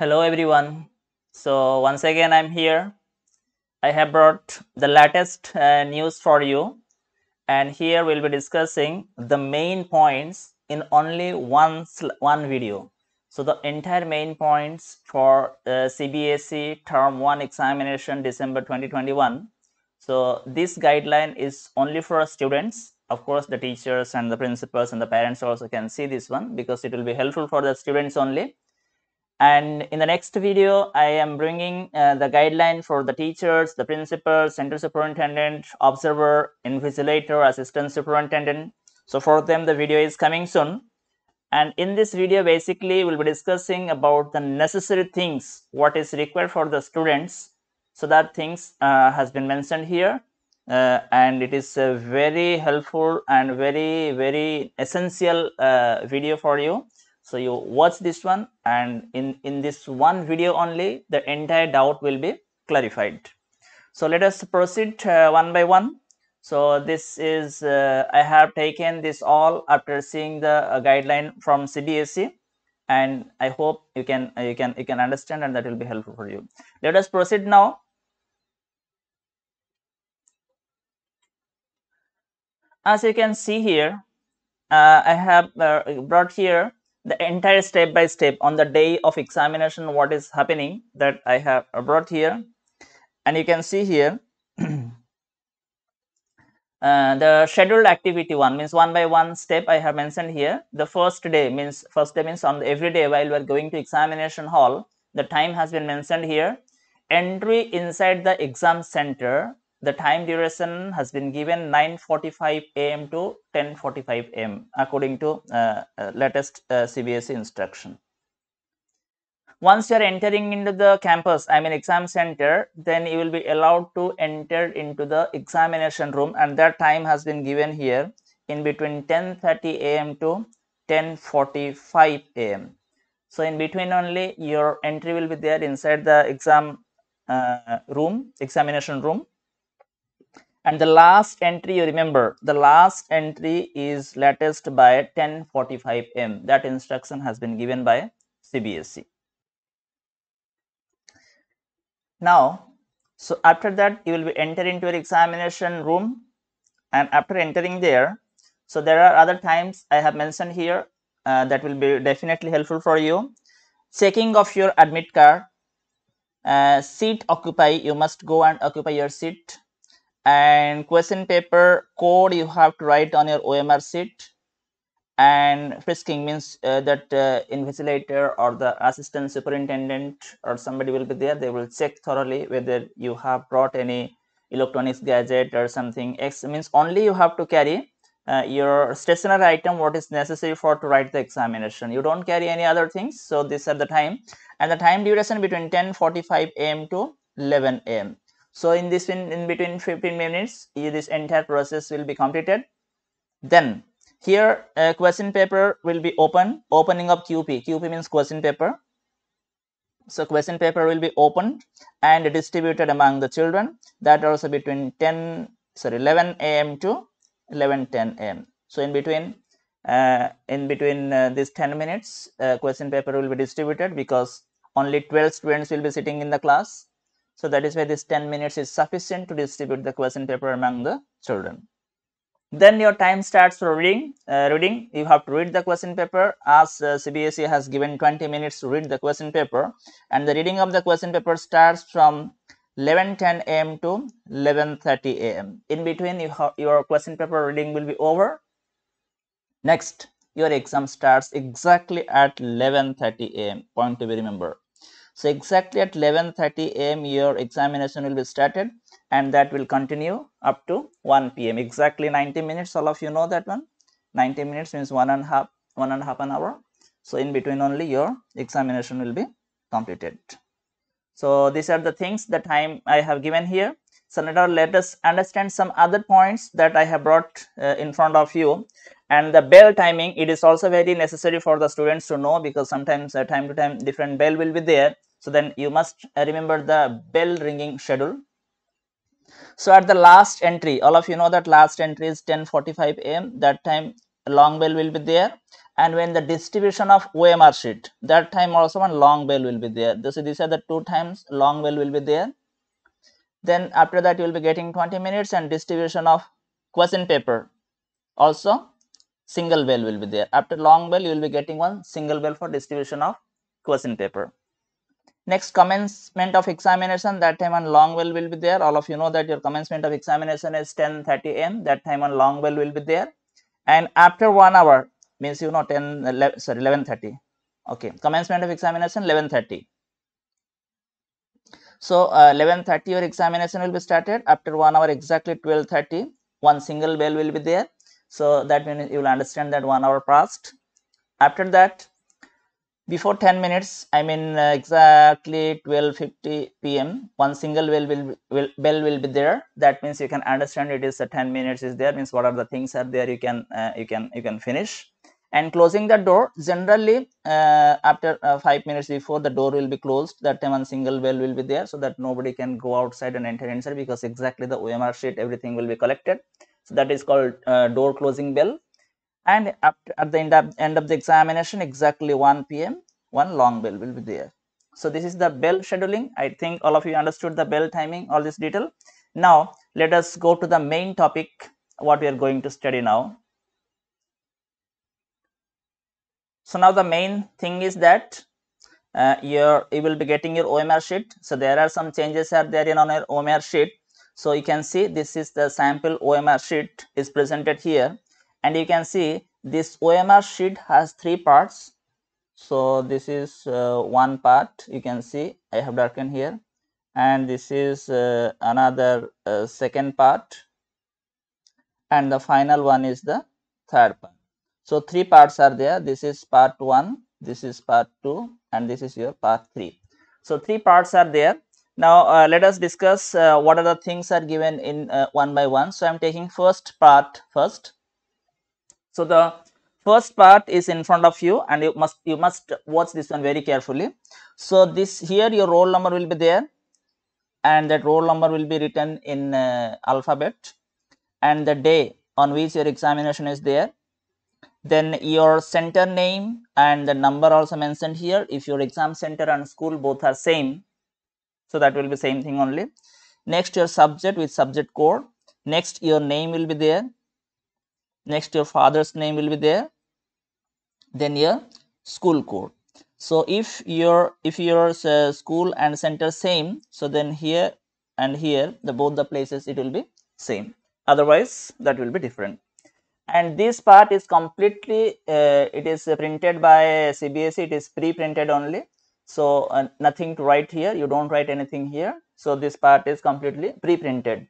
hello everyone so once again i'm here i have brought the latest uh, news for you and here we'll be discussing the main points in only one one video so the entire main points for uh, cbsc term 1 examination december 2021 so this guideline is only for students of course the teachers and the principals and the parents also can see this one because it will be helpful for the students only and in the next video, I am bringing uh, the guideline for the teachers, the principal, center superintendent, observer, invigilator, assistant superintendent. So for them, the video is coming soon. And in this video, basically, we'll be discussing about the necessary things, what is required for the students. So that things uh, has been mentioned here. Uh, and it is a uh, very helpful and very, very essential uh, video for you so you watch this one and in in this one video only the entire doubt will be clarified so let us proceed uh, one by one so this is uh, i have taken this all after seeing the uh, guideline from cbsc and i hope you can uh, you can you can understand and that will be helpful for you let us proceed now as you can see here uh, i have uh, brought here the entire step by step on the day of examination what is happening that I have brought here and you can see here uh, the scheduled activity one means one by one step I have mentioned here the first day means first day means on every day while we are going to examination hall the time has been mentioned here entry inside the exam center the time duration has been given 9:45 a.m. to 10:45 a.m. according to uh, uh, latest uh, CBSE instruction. Once you are entering into the campus, I mean exam center, then you will be allowed to enter into the examination room, and that time has been given here in between 10:30 a.m. to 10:45 a.m. So in between only your entry will be there inside the exam uh, room, examination room and the last entry you remember the last entry is latest by 1045 m that instruction has been given by cbsc now so after that you will be enter into your examination room and after entering there so there are other times i have mentioned here uh, that will be definitely helpful for you checking of your admit card uh, seat occupy you must go and occupy your seat and question paper code you have to write on your OMR sheet and frisking means uh, that uh, invigilator or the assistant superintendent or somebody will be there they will check thoroughly whether you have brought any electronics gadget or something x means only you have to carry uh, your stationary item what is necessary for to write the examination you don't carry any other things so this are the time and the time duration between 10 45 am to 11 am so in this in, in between 15 minutes, this entire process will be completed. Then here a question paper will be open, opening of QP. QP means question paper. So question paper will be opened and distributed among the children. That also between 10, sorry, 11 a.m. to 11:10 a.m. So in between, uh, in between uh, these 10 minutes, uh, question paper will be distributed because only 12 students will be sitting in the class so that is why this 10 minutes is sufficient to distribute the question paper among the children. Then your time starts for reading. Uh, reading, you have to read the question paper as uh, CBSE has given 20 minutes to read the question paper. And the reading of the question paper starts from 11.10 a.m. to 11.30 a.m. In between, you your question paper reading will be over. Next, your exam starts exactly at 11.30 a.m. Point to be remembered. So exactly at 11.30 a.m. your examination will be started and that will continue up to 1 p.m. Exactly 90 minutes. All of you know that one. 90 minutes means one and half, one and half an hour. So in between only your examination will be completed. So these are the things the time I have given here. So now let us understand some other points that I have brought uh, in front of you. And the bell timing, it is also very necessary for the students to know because sometimes uh, time to time different bell will be there so then you must remember the bell ringing schedule so at the last entry all of you know that last entry is 10:45 a.m. that time long bell will be there and when the distribution of OMR sheet that time also one long bell will be there this these are the two times long bell will be there then after that you will be getting 20 minutes and distribution of question paper also single bell will be there after long bell you will be getting one single bell for distribution of question paper Next commencement of examination that time on long well will be there. All of you know that your commencement of examination is 10:30 a.m. That time on long well will be there. And after one hour means you know 10 11, sorry 11:30. Okay, commencement of examination 11:30. So 11:30 uh, your examination will be started. After one hour exactly 12:30, one single bell will be there. So that means you will understand that one hour passed. After that before 10 minutes i mean uh, exactly 12:50 pm one single bell will, will bell will be there that means you can understand it is a 10 minutes is there means what are the things are there you can uh, you can you can finish and closing the door generally uh, after uh, 5 minutes before the door will be closed that time one single bell will be there so that nobody can go outside and enter inside because exactly the omr sheet everything will be collected so that is called uh, door closing bell and at the end of, end of the examination exactly 1 p.m one long bell will be there so this is the bell scheduling i think all of you understood the bell timing all this detail now let us go to the main topic what we are going to study now so now the main thing is that uh, your you will be getting your omr sheet so there are some changes are there in on your omr sheet so you can see this is the sample omr sheet is presented here and you can see this OMR sheet has three parts so this is uh, one part you can see I have darkened here and this is uh, another uh, second part and the final one is the third part. So three parts are there this is part 1 this is part 2 and this is your part 3. So three parts are there now uh, let us discuss uh, what are the things are given in uh, one by one. So I am taking first part first. So the first part is in front of you and you must you must watch this one very carefully. So this here your roll number will be there and that roll number will be written in uh, alphabet and the day on which your examination is there. Then your center name and the number also mentioned here. If your exam center and school both are same, so that will be same thing only. Next your subject with subject code. Next your name will be there next your father's name will be there then your school code so if your if your uh, school and center same so then here and here the both the places it will be same otherwise that will be different and this part is completely uh, it is printed by cbse it is pre-printed only so uh, nothing to write here you don't write anything here so this part is completely pre-printed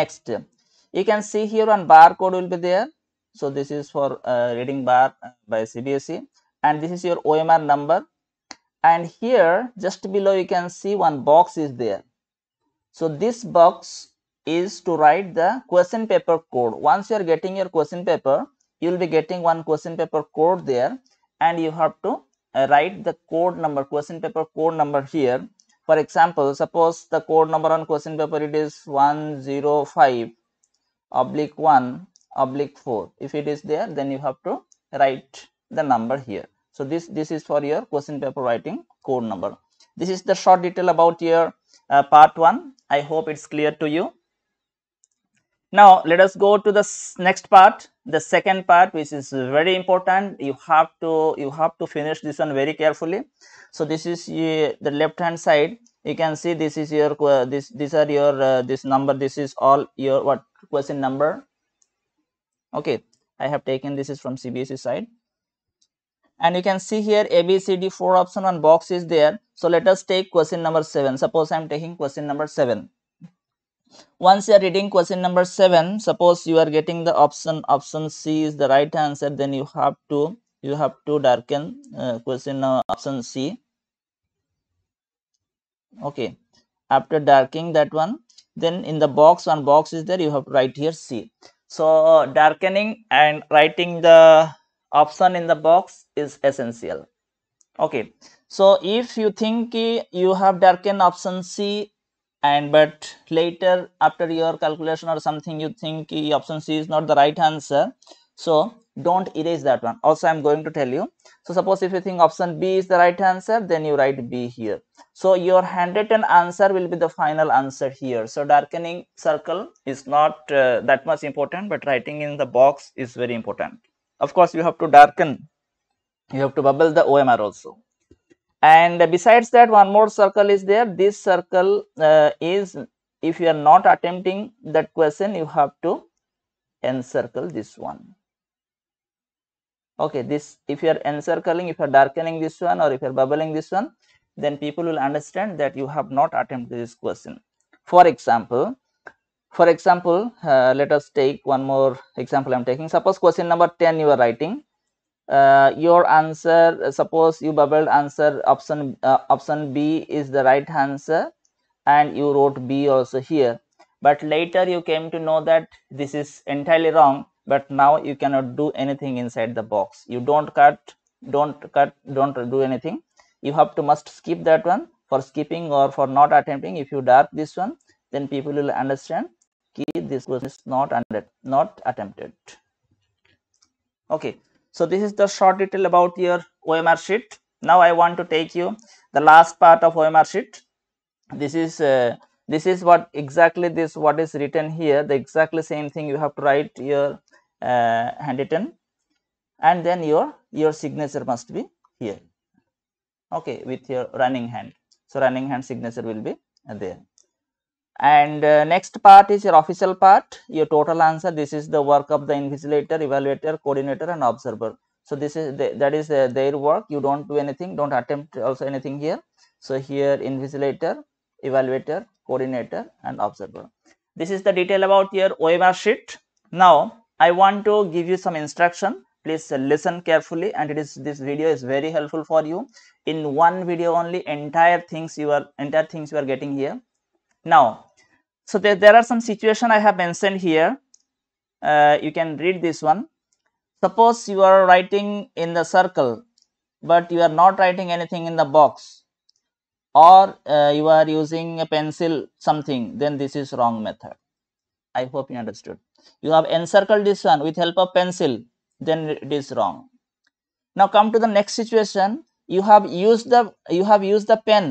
next you can see here one barcode will be there so this is for uh, reading bar uh, by cbse and this is your omr number and here just below you can see one box is there so this box is to write the question paper code once you are getting your question paper you will be getting one question paper code there and you have to uh, write the code number question paper code number here for example suppose the code number on question paper it is 105 oblique 1 oblique 4 if it is there then you have to write the number here so this this is for your question paper writing code number this is the short detail about your uh, part 1 i hope it's clear to you now let us go to the next part the second part which is very important you have to you have to finish this one very carefully so this is uh, the left hand side you can see this is your uh, this these are your uh, this number this is all your what question number okay i have taken this is from cbse side and you can see here a b c d four option on box is there so let us take question number 7 suppose i am taking question number 7 once you are reading question number 7 suppose you are getting the option option c is the right answer then you have to you have to darken uh, question uh, option c okay after darkening that one then in the box one box is there you have to write here c so uh, darkening and writing the option in the box is essential okay so if you think you have darken option c and but later after your calculation or something you think option c is not the right answer so don't erase that one also i'm going to tell you so suppose if you think option b is the right answer then you write b here so your handwritten answer will be the final answer here so darkening circle is not uh, that much important but writing in the box is very important of course you have to darken you have to bubble the omr also and besides that one more circle is there this circle uh, is if you are not attempting that question you have to encircle this one okay this if you are encircling if you are darkening this one or if you are bubbling this one then people will understand that you have not attempted this question for example for example uh, let us take one more example i'm taking suppose question number 10 you are writing uh, your answer uh, suppose you bubbled answer option uh, option b is the right answer and you wrote b also here but later you came to know that this is entirely wrong but now you cannot do anything inside the box you don't cut don't cut don't do anything you have to must skip that one for skipping or for not attempting if you dark this one then people will understand key this was not under not attempted okay so this is the short detail about your omr sheet now i want to take you the last part of omr sheet this is uh, this is what exactly this what is written here the exactly same thing you have to write your uh, handwritten and then your your signature must be here okay with your running hand so running hand signature will be there and uh, next part is your official part your total answer this is the work of the invigilator evaluator coordinator and observer so this is the, that is uh, their work you don't do anything don't attempt also anything here so here invigilator evaluator coordinator and observer this is the detail about your OMR sheet now I want to give you some instruction. Please listen carefully and it is this video is very helpful for you. In one video only entire things you are entire things you are getting here. Now, so there, there are some situation I have mentioned here. Uh, you can read this one. Suppose you are writing in the circle but you are not writing anything in the box or uh, you are using a pencil something then this is wrong method. I hope you understood you have encircled this one with help of pencil then it is wrong now come to the next situation you have used the you have used the pen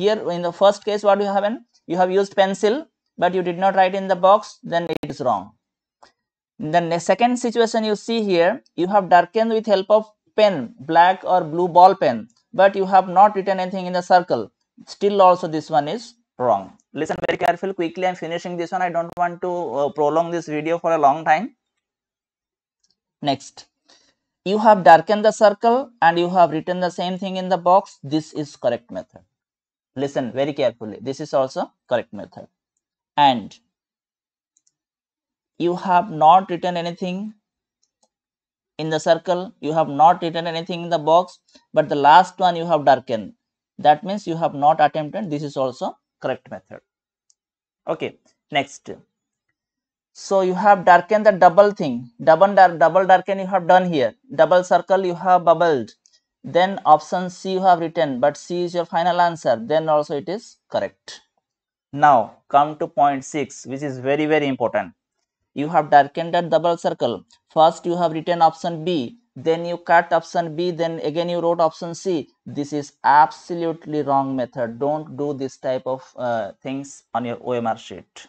here in the first case what you have you have used pencil but you did not write in the box then it is wrong in the second situation you see here you have darkened with help of pen black or blue ball pen but you have not written anything in the circle still also this one is wrong listen very carefully quickly i'm finishing this one i don't want to uh, prolong this video for a long time next you have darkened the circle and you have written the same thing in the box this is correct method listen very carefully this is also correct method and you have not written anything in the circle you have not written anything in the box but the last one you have darkened that means you have not attempted this is also correct method okay next so you have darkened the double thing double dark, double darken you have done here double circle you have bubbled then option c you have written but c is your final answer then also it is correct now come to point 6 which is very very important you have darkened that double circle first you have written option b then you cut option B, then again you wrote option C. This is absolutely wrong method. Don't do this type of uh, things on your OMR sheet.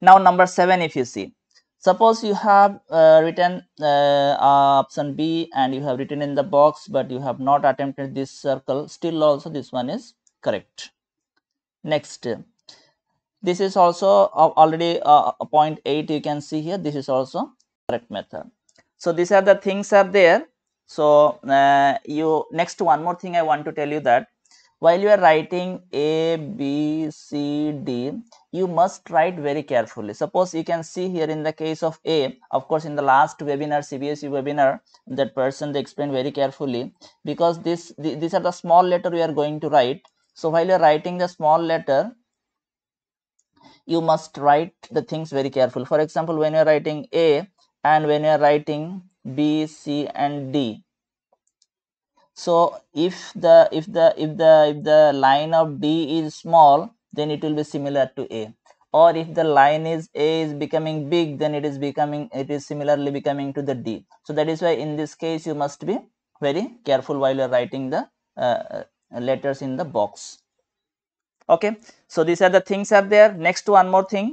Now number seven, if you see, suppose you have uh, written uh, option B and you have written in the box, but you have not attempted this circle. Still also this one is correct. Next, this is also uh, already uh, point eight you can see here. This is also correct method. So these are the things are there. So uh, you next one more thing I want to tell you that while you are writing A, B, C, D, you must write very carefully. Suppose you can see here in the case of A, of course in the last webinar, CBSE webinar, that person they explained very carefully because this these are the small letter we are going to write. So while you are writing the small letter, you must write the things very careful. For example, when you are writing A, and when you are writing b c and d so if the if the if the if the line of d is small then it will be similar to a or if the line is a is becoming big then it is becoming it is similarly becoming to the d so that is why in this case you must be very careful while you are writing the uh, letters in the box okay so these are the things are there next one more thing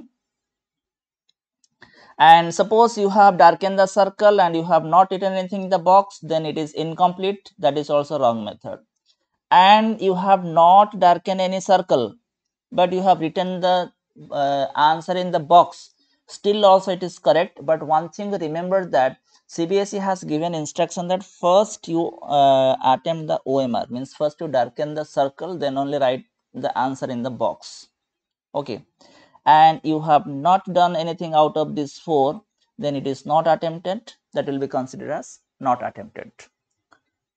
and suppose you have darkened the circle and you have not written anything in the box then it is incomplete that is also wrong method and you have not darkened any circle but you have written the uh, answer in the box still also it is correct but one thing remember that CBSE has given instruction that first you uh, attempt the OMR means first you darken the circle then only write the answer in the box okay and you have not done anything out of these four, then it is not attempted. That will be considered as not attempted.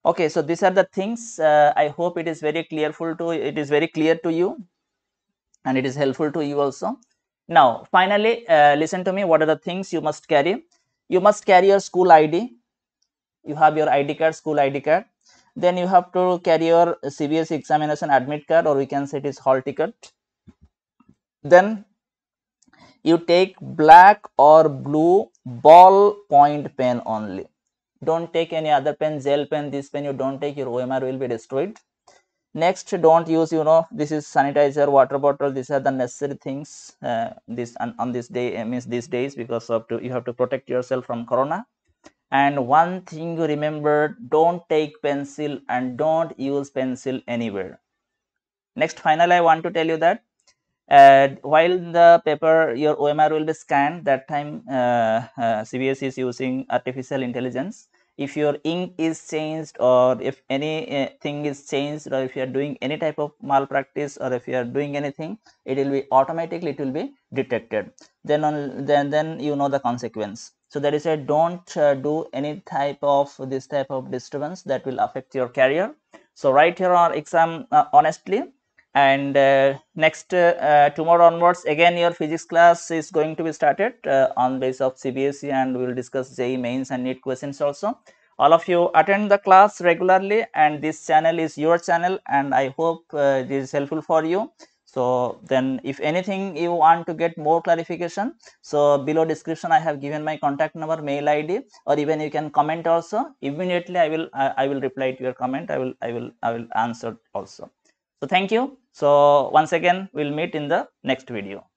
Okay, so these are the things. Uh, I hope it is very clearful to it is very clear to you, and it is helpful to you also. Now, finally, uh, listen to me. What are the things you must carry? You must carry your school ID. You have your ID card, school ID card. Then you have to carry your CBS examination admit card, or we can say it is hall ticket. Then you take black or blue ball point pen only don't take any other pen gel pen this pen you don't take your omr will be destroyed next don't use you know this is sanitizer water bottle these are the necessary things uh, this on, on this day uh, means these days because of to, you have to protect yourself from corona and one thing you remember don't take pencil and don't use pencil anywhere next final i want to tell you that and while the paper your omr will be scanned that time uh, uh, cbs is using artificial intelligence if your ink is changed or if anything uh, is changed or if you are doing any type of malpractice or if you are doing anything it will be automatically it will be detected then on, then then you know the consequence so that is a don't uh, do any type of this type of disturbance that will affect your career so right here on exam uh, honestly and uh, next uh, uh, tomorrow onwards again your physics class is going to be started uh, on base of CBSE and we will discuss JE mains and NEET questions also. All of you attend the class regularly and this channel is your channel and I hope uh, this is helpful for you. So then if anything you want to get more clarification, so below description I have given my contact number, mail ID or even you can comment also immediately I will I, I will reply to your comment I will I will I will answer also. So, thank you. So, once again we will meet in the next video.